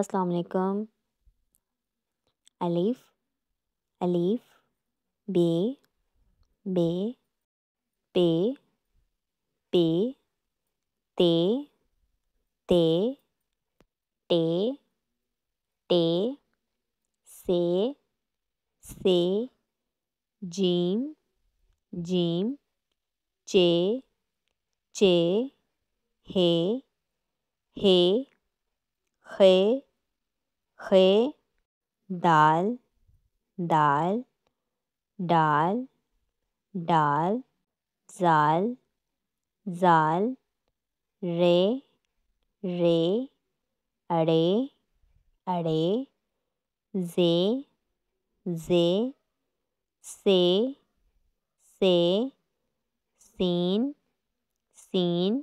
अस्सलाम वालेकुम अलीफ अलीफ बे बे पे पे ते ते टे टे से से जीम जीम चे चे हे हे खे खे दाल दाल डाल डाल जाल जाल रे रे अड़े अड़े जे जे से से सीन सीन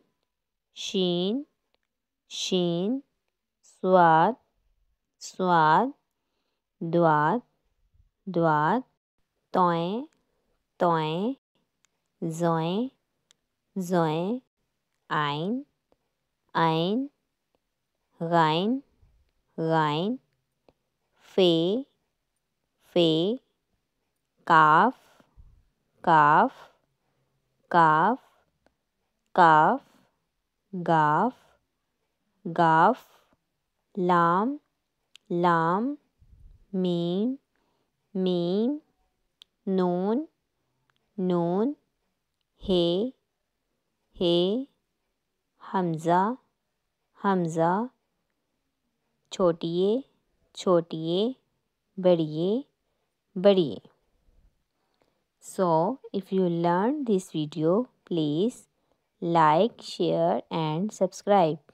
शीन शीन स्वाद स्वाद द्वाद द्वाद तोएं तोएं जोएं जोएं आइन आइन गाइन गाइन फे फे काफ काफ काफ काफ गाफ गाफ लाम लाम मीम मीम नून नून हे हे हमज़ा हमज़ा छोटिए छोटिए बड़िए बड़िए so if you learn this video please like share and subscribe